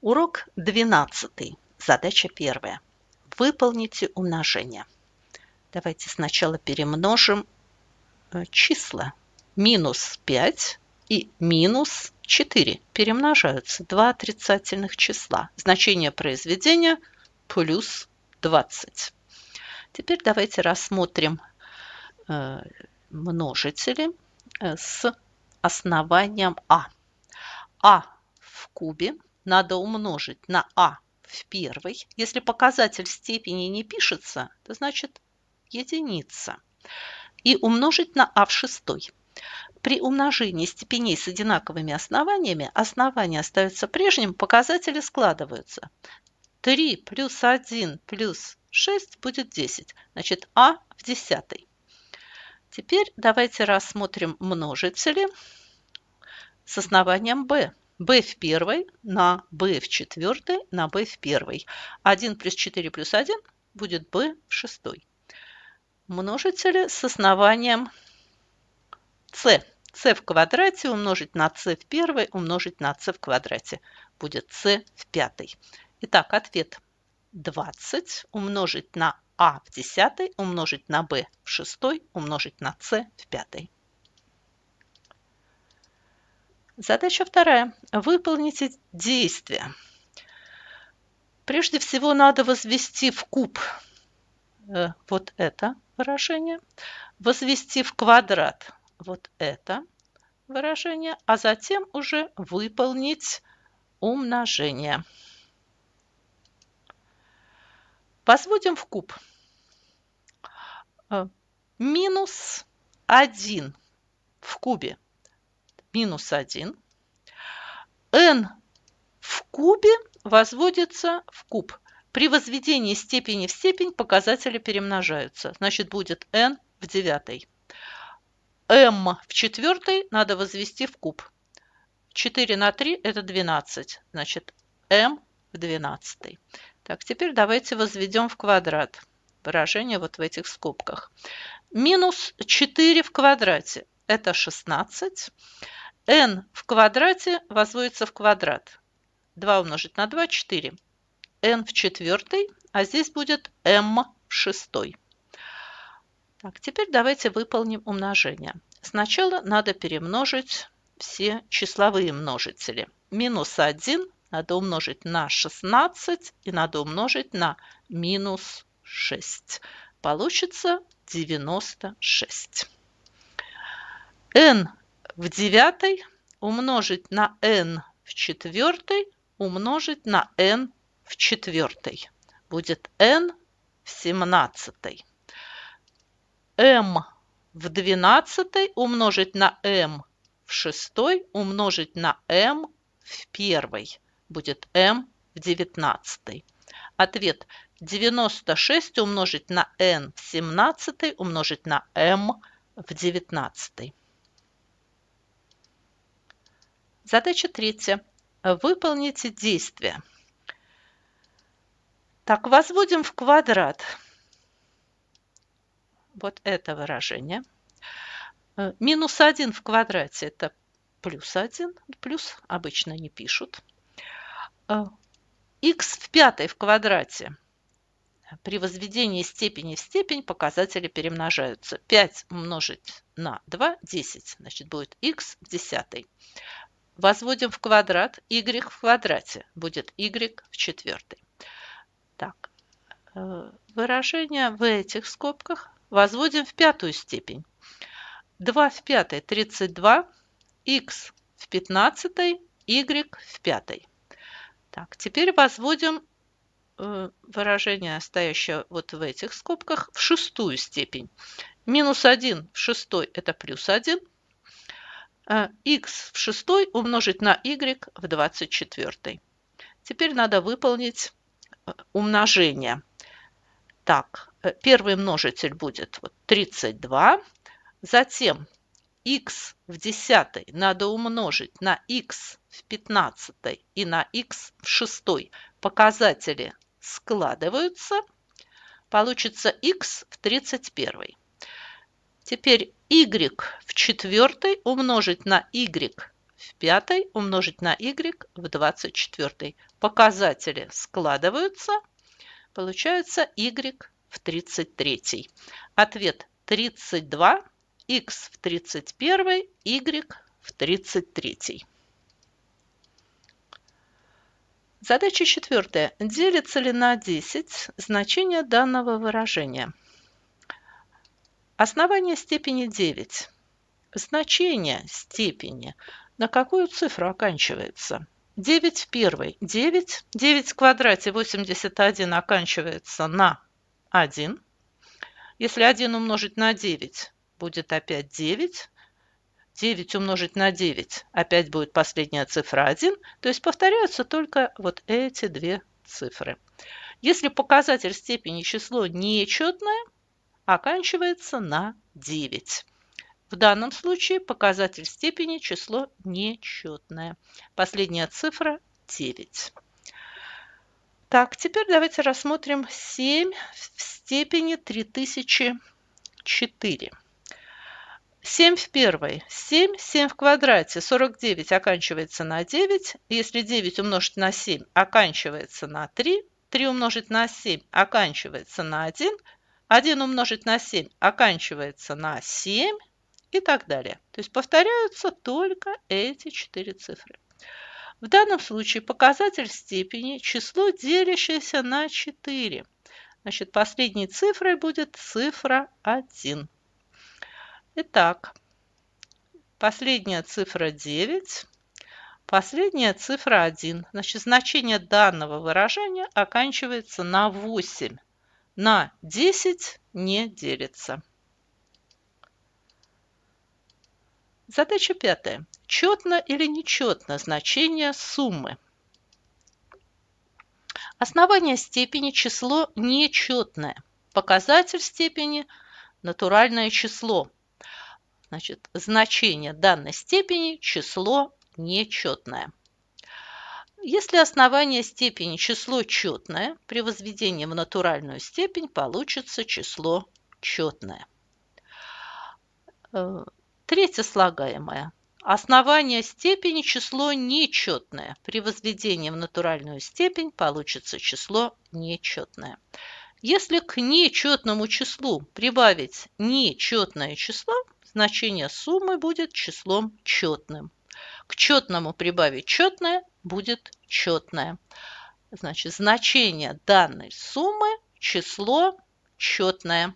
Урок 12. Задача первая. Выполните умножение. Давайте сначала перемножим э, числа. Минус 5 и минус 4 перемножаются. Два отрицательных числа. Значение произведения плюс 20. Теперь давайте рассмотрим э, множители э, с основанием А. А в кубе – надо умножить на А в первой. Если показатель степени не пишется, то значит единица. И умножить на А в шестой. При умножении степеней с одинаковыми основаниями основания остаются прежним, показатели складываются. 3 плюс 1 плюс 6 будет 10, значит А в десятой. Теперь давайте рассмотрим множители с основанием b b в первой на b в четвертой на b в первой. 1 плюс 4 плюс 1 будет b в шестой. Множители с основанием c. c в квадрате умножить на c в первой умножить на c в квадрате. Будет c в пятой. Итак, ответ 20 умножить на а в десятой умножить на b в шестой умножить на c в пятой. Задача вторая. Выполните действие. Прежде всего надо возвести в куб э, вот это выражение, возвести в квадрат вот это выражение, а затем уже выполнить умножение. Возводим в куб. Э, минус 1 в кубе минус 1. n в кубе возводится в куб. При возведении степени в степень показатели перемножаются. Значит, будет n в девятой. m в четвертой надо возвести в куб. 4 на 3 – это 12. Значит, m в 12. Так, теперь давайте возведем в квадрат выражение вот в этих скобках. Минус 4 в квадрате – это 16 n в квадрате возводится в квадрат. 2 умножить на 2 – 4. n в четвертой, а здесь будет m в шестой. Так, теперь давайте выполним умножение. Сначала надо перемножить все числовые множители. Минус 1 надо умножить на 16 и надо умножить на минус 6. Получится 96. n в девятой умножить на n в четвертой умножить на n в четвертой. Будет n в семнадцатой. m в двенадцатой умножить на m в шестой умножить на m в первой. Будет m в девятнадцатой. Ответ 96 умножить на n в семнадцатой умножить на m в девятнадцатой. Задача третья. Выполните действие. Так, возводим в квадрат вот это выражение. Э, минус 1 в квадрате – это плюс 1. Плюс обычно не пишут. Х э, в пятой в квадрате. При возведении степени в степень показатели перемножаются. 5 умножить на 2 – 10. Значит, будет х в десятой. Возводим в квадрат y в квадрате. Будет y в четвертой. Так, э, выражение в этих скобках возводим в пятую степень. 2 в пятой – 32, x в пятнадцатой, y в пятой. Так, теперь возводим э, выражение, стоящее вот в этих скобках, в шестую степень. Минус 1 в шестой – это плюс 1 x а, в шестой умножить на y в 24. Теперь надо выполнить э, умножение. Так, э, первый множитель будет 32, затем x в десятой надо умножить на x в пятнадцатой и на x в шестой. Показатели складываются, получится x в тридцать первой. Теперь y в четвертой умножить на y в пятой умножить на y в двадцать четвертой Показатели складываются. Получается y в 33. Ответ 32, x в 31, y в 33. Задача четвертая. Делится ли на 10 значение данного выражения? Основание степени 9. Значение степени, на какую цифру оканчивается. 9 в первой 9, 9 в квадрате 81 оканчивается на 1. Если 1 умножить на 9, будет опять 9. 9 умножить на 9, опять будет последняя цифра 1. То есть повторяются только вот эти две цифры. Если показатель степени число нечетное – оканчивается на 9. В данном случае показатель степени число нечетное. Последняя цифра 9. Так, теперь давайте рассмотрим 7 в степени 3004. 7 в первой. 7, 7 в квадрате. 49 оканчивается на 9. Если 9 умножить на 7 оканчивается на 3. 3 умножить на 7 оканчивается на 1. 1 умножить на 7 оканчивается на 7 и так далее. То есть повторяются только эти четыре цифры. В данном случае показатель степени – число, делящееся на 4. Значит, последней цифрой будет цифра 1. Итак, последняя цифра 9, последняя цифра 1. Значит, значение данного выражения оканчивается на 8 на 10 не делится. Задача пятая. Четно или нечетно значение суммы. Основание степени число нечетное. Показатель степени натуральное число. Значит, значение данной степени число нечетное. Если основание степени число четное, при возведении в натуральную степень получится число четное. Э, третье слагаемое. Основание степени число нечетное. При возведении в натуральную степень получится число нечетное. Если к нечетному числу прибавить нечетное число, значение суммы будет числом четным. К четному прибавить четное, будет четное. Значит, значение данной суммы число четное.